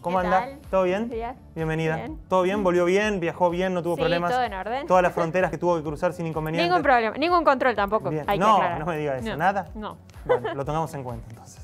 ¿Cómo anda? ¿Todo bien? Bienvenida. ¿Todo bien? ¿Volvió bien? ¿Viajó bien? ¿No tuvo problemas? todo en orden. ¿Todas las fronteras que tuvo que cruzar sin inconvenientes? Ningún problema, ningún control tampoco. no, no me diga eso. ¿Nada? No. lo tengamos en cuenta entonces.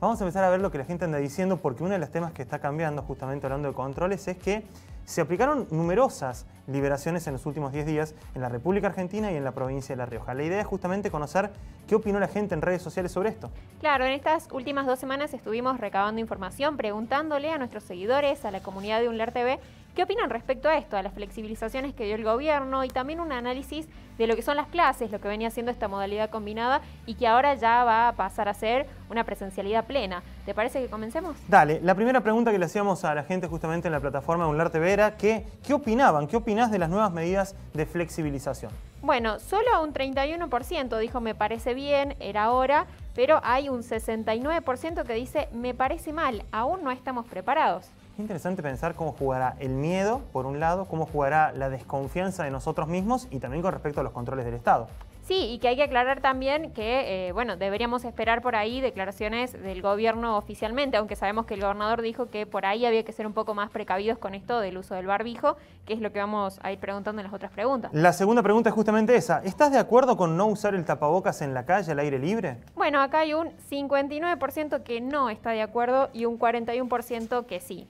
Vamos a empezar a ver lo que la gente anda diciendo porque uno de los temas que está cambiando, justamente hablando de controles, es que se aplicaron numerosas liberaciones en los últimos 10 días en la República Argentina y en la provincia de La Rioja. La idea es justamente conocer qué opinó la gente en redes sociales sobre esto. Claro, en estas últimas dos semanas estuvimos recabando información, preguntándole a nuestros seguidores, a la comunidad de UNLER TV, qué opinan respecto a esto, a las flexibilizaciones que dio el gobierno y también un análisis de lo que son las clases, lo que venía siendo esta modalidad combinada y que ahora ya va a pasar a ser una presencialidad plena. ¿Te parece que comencemos? Dale, la primera pregunta que le hacíamos a la gente justamente en la plataforma de Unlarte Vera, que, ¿qué opinaban? ¿Qué opinás de las nuevas medidas de flexibilización? Bueno, solo un 31% dijo me parece bien, era hora, pero hay un 69% que dice me parece mal, aún no estamos preparados. Es Interesante pensar cómo jugará el miedo, por un lado, cómo jugará la desconfianza de nosotros mismos y también con respecto a los controles del Estado. Sí, y que hay que aclarar también que, eh, bueno, deberíamos esperar por ahí declaraciones del gobierno oficialmente, aunque sabemos que el gobernador dijo que por ahí había que ser un poco más precavidos con esto del uso del barbijo, que es lo que vamos a ir preguntando en las otras preguntas. La segunda pregunta es justamente esa. ¿Estás de acuerdo con no usar el tapabocas en la calle, al aire libre? Bueno, acá hay un 59% que no está de acuerdo y un 41% que sí.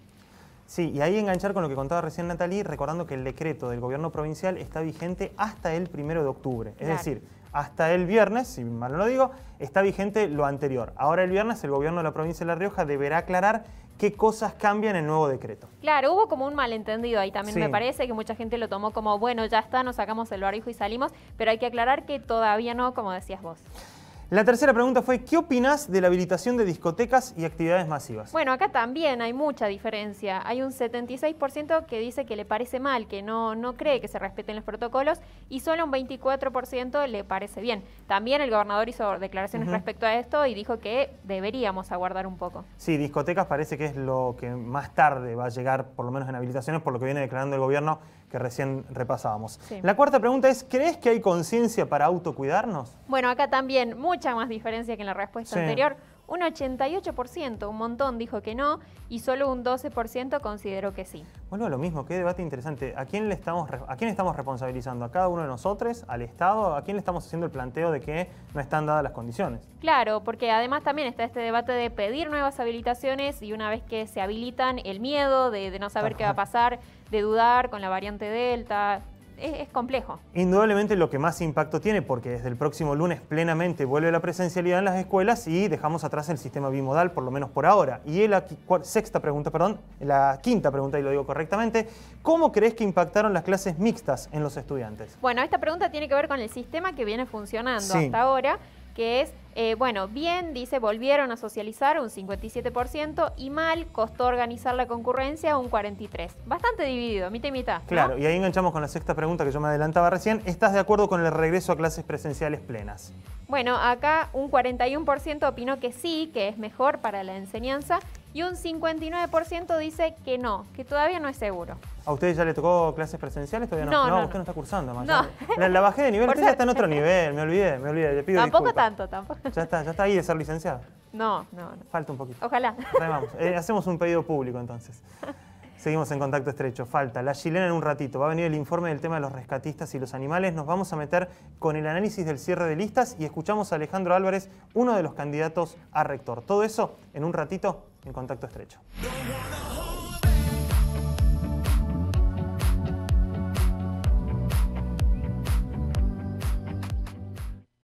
Sí, y ahí enganchar con lo que contaba recién Natalie, recordando que el decreto del gobierno provincial está vigente hasta el primero de octubre. Es decir, hasta el viernes, si mal no lo digo, está vigente lo anterior. Ahora el viernes el gobierno de la provincia de La Rioja deberá aclarar qué cosas cambian en el nuevo decreto. Claro, hubo como un malentendido ahí también me parece, que mucha gente lo tomó como, bueno, ya está, nos sacamos el barrijo y salimos, pero hay que aclarar que todavía no, como decías vos. La tercera pregunta fue, ¿qué opinas de la habilitación de discotecas y actividades masivas? Bueno, acá también hay mucha diferencia. Hay un 76% que dice que le parece mal, que no, no cree que se respeten los protocolos y solo un 24% le parece bien. También el gobernador hizo declaraciones respecto a esto y dijo que deberíamos aguardar un poco. Sí, discotecas parece que es lo que más tarde va a llegar, por lo menos en habilitaciones, por lo que viene declarando el gobierno que recién repasábamos. La cuarta pregunta es, ¿crees que hay conciencia para autocuidarnos? Bueno, acá también mucha más diferencia que en la respuesta anterior un 88%, un montón, dijo que no y solo un 12% consideró que sí. bueno lo mismo, qué debate interesante. ¿A quién, le estamos, ¿A quién estamos responsabilizando? ¿A cada uno de nosotros? ¿Al Estado? ¿A quién le estamos haciendo el planteo de que no están dadas las condiciones? Claro, porque además también está este debate de pedir nuevas habilitaciones y una vez que se habilitan, el miedo de, no saber qué va a pasar, de dudar con la variante Delta, es, complejo. Indudablemente lo que más impacto tiene, porque desde el próximo lunes plenamente vuelve la presencialidad en las escuelas y dejamos atrás el sistema bimodal, por lo menos por ahora. Y la sexta pregunta, perdón, la quinta pregunta, y lo digo correctamente, ¿cómo crees que impactaron las clases mixtas en los estudiantes? Bueno, esta pregunta tiene que ver con el sistema que viene funcionando hasta ahora que es, eh, bueno, bien, dice, volvieron a socializar un 57% y mal, costó organizar la concurrencia un 43%. Bastante dividido, mitad y mitad. Claro, y ahí enganchamos con la sexta pregunta que yo me adelantaba recién. ¿Estás de acuerdo con el regreso a clases presenciales plenas? Bueno, acá un 41% opinó que sí, que es mejor para la enseñanza y un 59% dice que no, que todavía no es seguro. ¿A ustedes ya le tocó clases presenciales? Todavía no. No, usted no, está cursando más. La, la, bajé de nivel, usted ya está en otro nivel, me olvidé, me olvidé, le pido Tampoco tanto, tampoco. Ya está, ya está ahí de ser licenciado. No, no, Falta un poquito. Ojalá. Vamos. Eh, hacemos un pedido público entonces. Seguimos en contacto estrecho. Falta la chilena en un ratito. Va a venir el informe del tema de los rescatistas y los animales. Nos vamos a meter con el análisis del cierre de listas y escuchamos a Alejandro Álvarez, uno de los candidatos a rector. Todo eso en un ratito en contacto estrecho.